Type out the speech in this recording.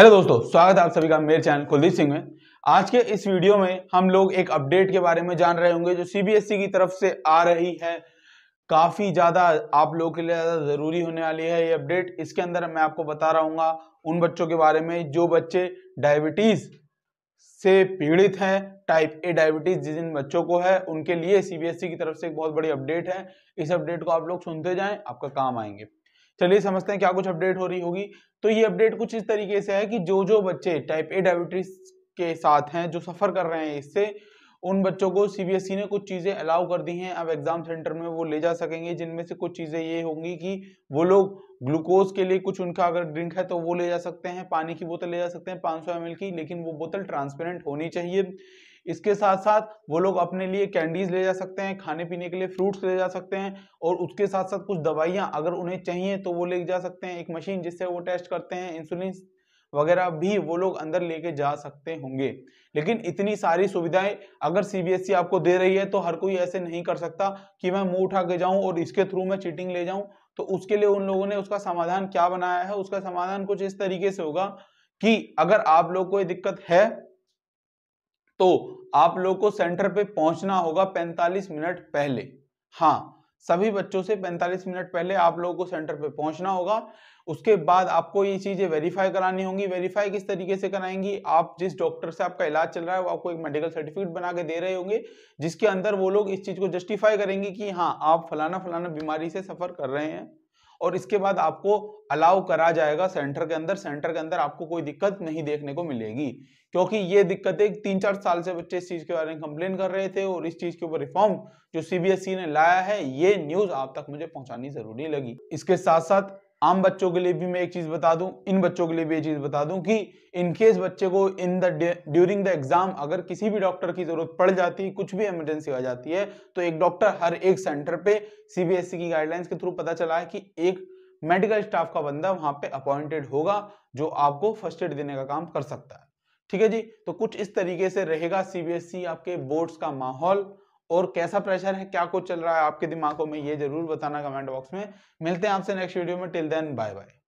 hello दोस्तों स्वागत है आप सभी का मेरे चैनल कुलदीप सिंह में आज के इस वीडियो में हम लोग एक अपडेट के बारे में जान रहे होंगे जो सीबीएसई e की तरफ से आ रही है काफ़ी ज़्यादा आप लोगों के लिए ज़्यादा ज़रूरी होने वाली है ये अपडेट इसके अंदर मैं आपको बता रहा हूँ उन बच्चों के बारे में जो बच्चे डायबिटीज़ से पीड़ित हैं टाइप ए डायबिटीज़ जिन बच्चों को है उनके लिए सीबीएसई e की तरफ से एक बहुत बड़ी अपडेट है इस अपडेट को आप लोग सुनते जाए आपका काम आएंगे चलिए समझते हैं क्या कुछ अपडेट हो रही होगी तो ये अपडेट कुछ इस तरीके से है कि जो जो बच्चे टाइप ए डायबिटीज के साथ हैं जो सफ़र कर रहे हैं इससे उन बच्चों को सीबीएसई e ने कुछ चीज़ें अलाउ कर दी हैं अब एग्ज़ाम सेंटर में वो ले जा सकेंगे जिनमें से कुछ चीज़ें ये होंगी कि वो लोग ग्लूकोज के लिए कुछ उनका अगर ड्रिंक है तो वो ले जा सकते हैं पानी की बोतल ले जा सकते हैं 500 सौ की लेकिन वो बोतल ट्रांसपेरेंट होनी चाहिए इसके साथ साथ वो लोग अपने लिए कैंडीज ले जा सकते हैं खाने पीने के लिए फ्रूट्स ले जा सकते हैं और उसके साथ साथ कुछ दवाइयाँ अगर उन्हें चाहिए तो वो ले जा सकते हैं एक मशीन जिससे वो टेस्ट करते हैं इंसुलिन वगैरह भी वो लोग अंदर लेके जा सकते होंगे लेकिन इतनी सारी सुविधाएं अगर सीबीएसई e आपको दे रही है तो हर कोई ऐसे नहीं कर सकता कि मैं मुंह उठा के जाऊं और इसके थ्रू मैं चीटिंग ले जाऊं तो उसके लिए उन लोगों ने उसका समाधान क्या बनाया है उसका समाधान कुछ इस तरीके से होगा कि अगर आप लोग को ये दिक्कत है तो आप लोग को सेंटर पे पहुंचना होगा 45 मिनट पहले हाँ सभी बच्चों से 45 मिनट पहले आप लोगों को सेंटर पे पहुंचना होगा उसके बाद आपको ये चीज़ें वेरीफाई करानी होंगी वेरीफाई किस तरीके से कराएंगी आप जिस डॉक्टर से आपका इलाज चल रहा है वो आपको एक मेडिकल सर्टिफिकेट बना के दे रहे होंगे जिसके अंदर वो लोग इस चीज़ को जस्टिफाई करेंगे कि हाँ आप फलाना फलाना बीमारी से सफ़र कर रहे हैं और इसके बाद आपको अलाउ करा जाएगा सेंटर के अंदर सेंटर के अंदर आपको कोई दिक्कत नहीं देखने को मिलेगी क्योंकि ये दिक्कतें तीन चार साल से बच्चे इस चीज के बारे में कंप्लेन कर रहे थे और इस चीज के ऊपर रिफॉर्म जो सीबीएसई e ने लाया है ये न्यूज आप तक मुझे पहुंचानी जरूरी लगी इसके साथ साथ आम बच्चों के लिए भी मैं एक चीज बता दूं इन बच्चों के लिए भी एक चीज बता दूं कि इनकेस बच्चे को in the during the exam अगर किसी भी डॉक्टर की जरूरत पड़ जाती है कुछ भी इमरजेंसी आ जाती है तो एक डॉक्टर हर एक सेंटर पे सीबीएसई e की गाइडलाइंस के थ्रू पता चला है कि एक मेडिकल स्टाफ का बंदा वहां पे अपॉइंटेड होगा जो आपको फर्स्ट एड देने का काम कर सकता है ठीक है जी तो कुछ इस तरीके से रहेगा सीबीएसई e, आपके बोर्ड्स का माहौल और कैसा प्रेशर है क्या कुछ चल रहा है आपके दिमागों में ये जरूर बताना कमेंट बॉक्स में मिलते हैं आपसे नेक्स्ट वीडियो में टिल देन बाय बाय